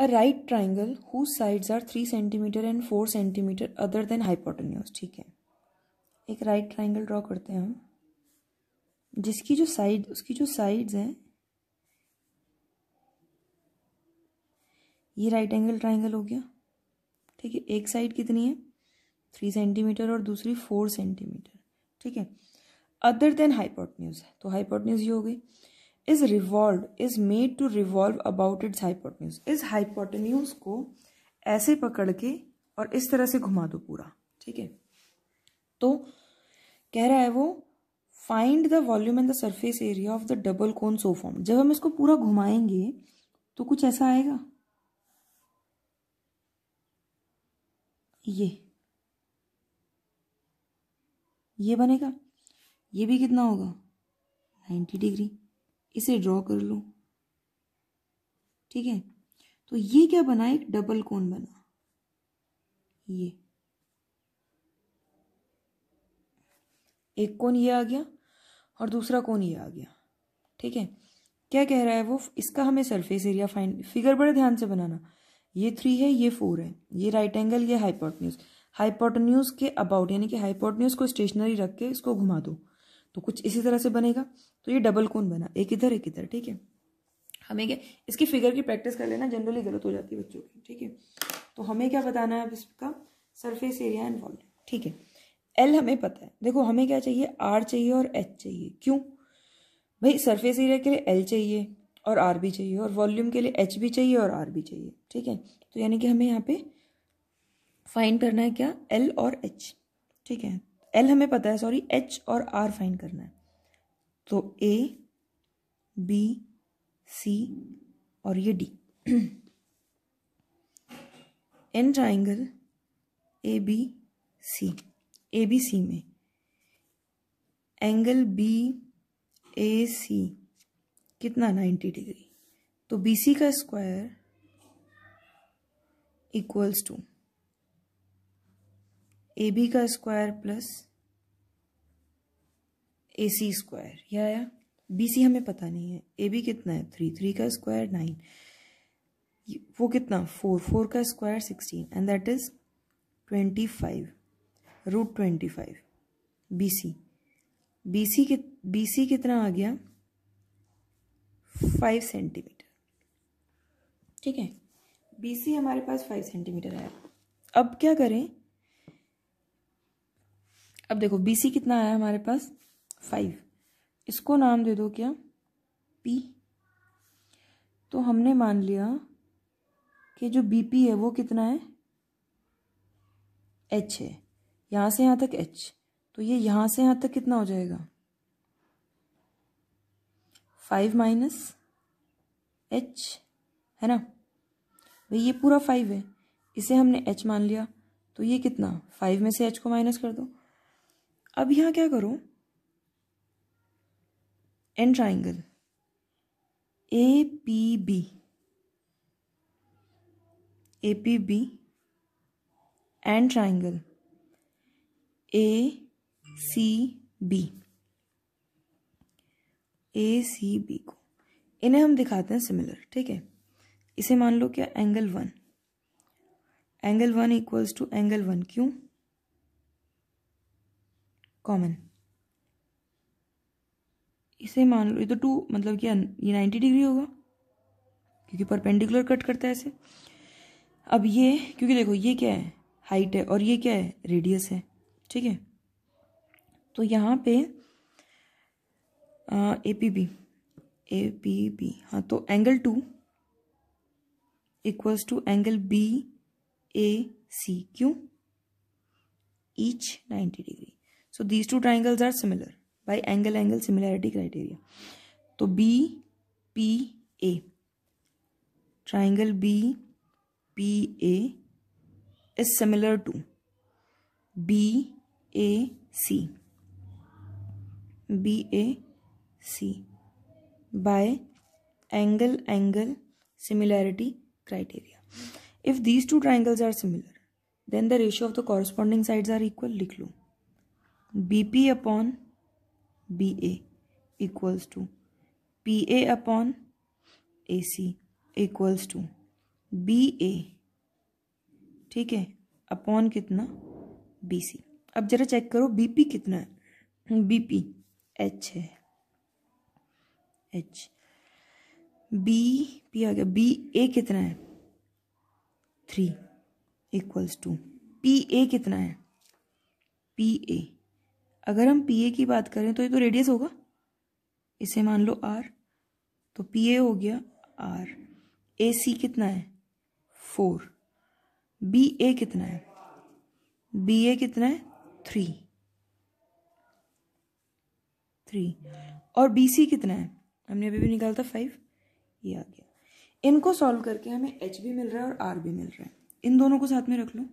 a right triangle who sides are three centimeter and four centimeter other than hypotenuse ठीक है एक right triangle draw करते हैं हम जिसकी जो साइड उसकी जो साइड्स हैं ये राइट एंगल ट्राइंगल हो गया ठीक है एक साइड कितनी है थ्री सेंटीमीटर और दूसरी फोर सेंटीमीटर ठीक है अदर देन हाइपोटन्यूज तो हाइपोटन्यूज ये हो गई is revolve is made to revolve about its hypotenuse इस हाइपोटन्यूज को ऐसे पकड़ के और इस तरह से घुमा दो पूरा ठीक है तो कह रहा है वो find the volume and the surface area of the double cone so form जब हम इसको पूरा घुमाएंगे तो कुछ ऐसा आएगा ये ये बनेगा ये भी कितना होगा नाइन्टी डिग्री इसे ड्रॉ कर लो ठीक है तो ये क्या बना एक डबल कोन बना ये एक कोन ये आ गया और दूसरा कोन ये आ गया ठीक है क्या कह रहा है वो इसका हमें सरफेस एरिया फाइंड फिगर बड़े ध्यान से बनाना ये थ्री है ये फोर है ये राइट एंगल ये हाइपोटन्यूज हाइपोटन्यूज के अबाउट यानी कि हाइपोटन्यूज को स्टेशनरी रख के इसको घुमा दो तो कुछ इसी तरह से बनेगा तो ये डबल कोन बना एक इधर एक इधर ठीक है हमें क्या इसकी फिगर की प्रैक्टिस कर लेना जनरली गलत हो जाती है बच्चों की ठीक है तो हमें क्या बताना है अब इसका सरफेस एरिया एंड वॉल्यूम ठीक है एल हमें पता है देखो हमें क्या चाहिए आर चाहिए और एच चाहिए क्यों भाई सरफेस एरिया के लिए एल चाहिए और आर भी चाहिए और वॉल्यूम के लिए एच भी चाहिए और आर भी चाहिए ठीक है तो यानी कि हमें यहाँ पे फाइन करना है क्या एल और एच ठीक है एल हमें पता है सॉरी एच और आर फाइन करना है तो ए बी सी और ये D N triangle A B C A B C में एंगल बी ए सी कितना 90 डिग्री तो बी सी का square equals to A B का square plus A C square यह आया बी सी हमें पता नहीं है ए बी कितना है थ्री थ्री का स्क्वायर नाइन वो कितना फोर फोर का square sixteen and that is twenty five root twenty five B C B C कित बी सी कितना आ गया फाइव सेंटीमीटर ठीक है बी सी हमारे पास फाइव सेंटीमीटर आया अब क्या करें अब देखो बी सी कितना आया हमारे पास फाइव इसको नाम दे दो क्या पी तो हमने मान लिया कि जो बी है वो कितना है एच है यहाँ से यहाँ तक एच तो ये यहाँ से यहाँ तक कितना हो जाएगा फाइव माइनस एच है ना भाई ये पूरा फाइव है इसे हमने एच मान लिया तो ये कितना फाइव में से एच को माइनस कर दो अब यहाँ क्या करो and triangle A P B A P B and triangle A C B A C B को इन्हें हम दिखाते हैं सिमिलर ठीक है इसे मान लो क्या angle one angle one equals to angle one क्यों कॉमन इसे मान लो ये तो टू मतलब क्या ये नाइन्टी डिग्री होगा क्योंकि परपेंडिकुलर कट करता है ऐसे अब ये क्योंकि देखो ये क्या है हाइट है और ये क्या है रेडियस है ठीक है तो यहाँ पे A P B A P B हाँ तो angle two equals to angle B A C क्यों each ninety degree so these two triangles are similar by angle angle similarity criteria तो B P A triangle B P A is similar to B A C B A C by angle angle similarity criteria if these two triangles are similar then the ratio of the corresponding sides are equal लिख लू B P upon B A equals to P A upon A C equals to B A ठीक है upon कितना B C अब जरा check करो B P कितना है बी पी एच है एच बी पी आ गया बी ए कितना है three equals to P A कितना है पी ए अगर हम पी ए की बात करें तो ये तो रेडियस होगा इसे मान लो आर तो पी ए हो गया आर ए सी कितना है फोर बी ए कितना है बी ए कितना है थ्री थ्री और बी सी कितना है हमने अभी भी निकाला था फाइव ये आ गया इनको सॉल्व करके हमें एच भी मिल रहा है और आर भी मिल रहा है इन दोनों को साथ में रख लो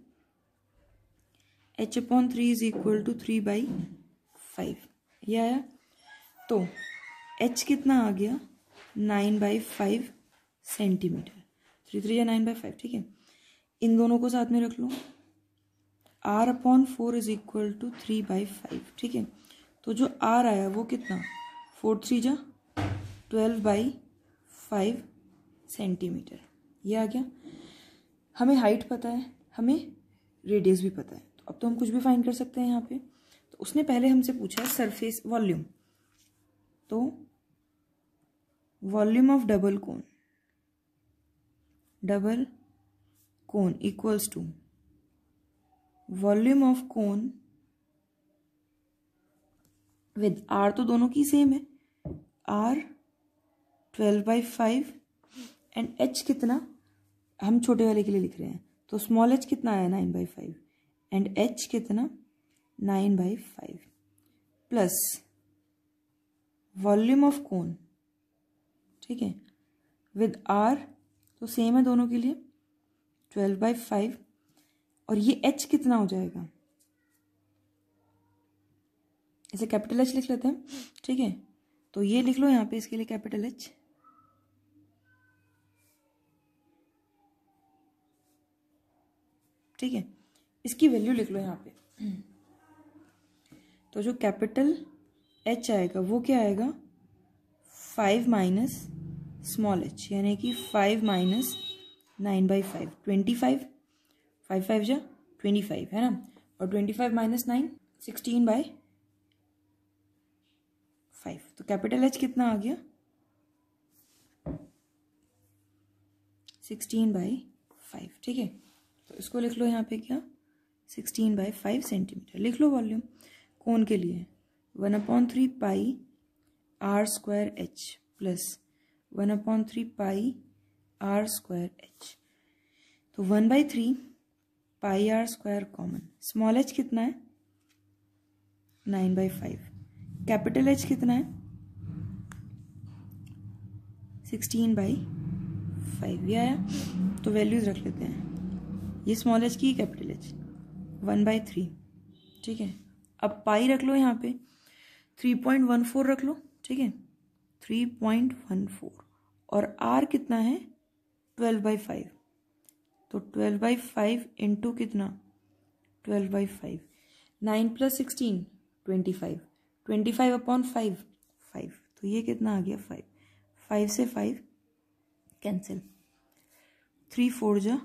H upon three is equal to three by five ये आया तो एच कितना आ गया nine by five centimeter three three या नाइन बाई फाइव ठीक है इन दोनों को साथ में रख लो R upon four is equal to three by five ठीक है तो जो आर आया वो कितना फोर थ्री जा ट्वेल्व बाई फाइव सेंटीमीटर ये आ गया हमें हाइट पता है हमें रेडियस भी पता है तो अब तो हम कुछ भी फाइंड कर सकते हैं यहाँ पे उसने पहले हमसे पूछा सरफेस वॉल्यूम तो volume of double cone double cone equals to volume of cone with R तो दोनों की सेम है R twelve by five and H कितना हम छोटे वाले के लिए लिख रहे हैं तो स्मॉल एच कितना आया nine by five and H कितना nine by five plus volume of cone ठीक है विद आर तो सेम है दोनों के लिए ट्वेल्व बाई फाइव और ये एच कितना हो जाएगा इसे कैपिटल एच लिख लेते हैं ठीक है तो ये लिख लो यहाँ पे इसके लिए कैपिटल एच ठीक है इसकी वैल्यू लिख लो यहाँ पे तो जो कैपिटल एच आएगा वो क्या आएगा फाइव माइनस स्मॉल एच यानी कि five minus nine by five twenty five five five जा ट्वेंटी फाइव है ना और twenty five minus nine sixteen by five तो कैपिटल एच कितना आ गया सिक्सटीन बाई फाइव ठीक है तो इसको लिख लो यहाँ पे क्या सिक्सटीन बाई फाइव सेंटीमीटर लिख लो वॉल्यूम कौन के लिए one upon three pi R square H plus one upon three pi R square H तो one by three pi R square common small H कितना है nine by five capital H कितना है sixteen by five ये आया तो values रख लेते हैं ये स्मॉल एच की capital H one by three ठीक है अब पाई रख लो यहाँ पे थ्री पॉइंट वन फोर रख लो ठीक है थ्री पॉइंट वन फोर और आर कितना है ट्वेल्व बाई फाइव तो ट्वेल्व बाई फाइव इंटू कितना twelve by five nine plus sixteen twenty five twenty five upon five five तो ये कितना आ गया फाइव फाइव से फाइव कैंसिल थ्री फोर जा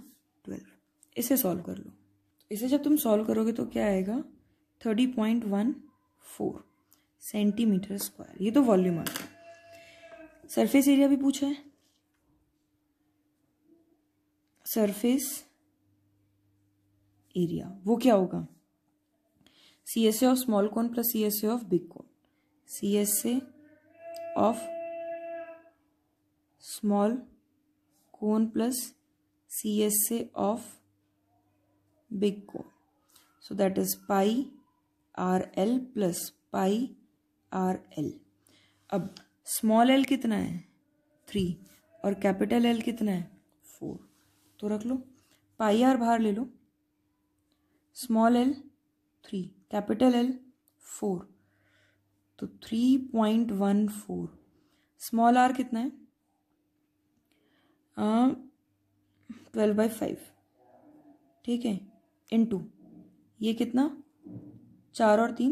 ट्वेल्व इसे सॉल्व कर लो इसे जब तुम सॉल्व करोगे तो क्या आएगा thirty point one four centimetre square ये तो वॉल्यूम आ गया सरफेस एरिया भी पूछा है सरफेस एरिया वो क्या होगा C S A of small cone plus C S A of big cone C S A of small cone plus C S A of big so So is pi R L plus pi R L अब small L कितना है three और capital L कितना है four तो रख लो पाई R बाहर ले लो small L three capital L four तो three point one four small R कितना है ट्वेल्व बाई फाइव ठीक है इन टू ये कितना चार और तीन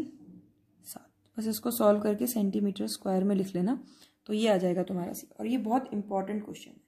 सात बस इसको सॉल्व करके सेंटीमीटर स्क्वायर में लिख लेना तो ये आ जाएगा तुम्हारा सी और ये बहुत इंपॉर्टेंट क्वेश्चन है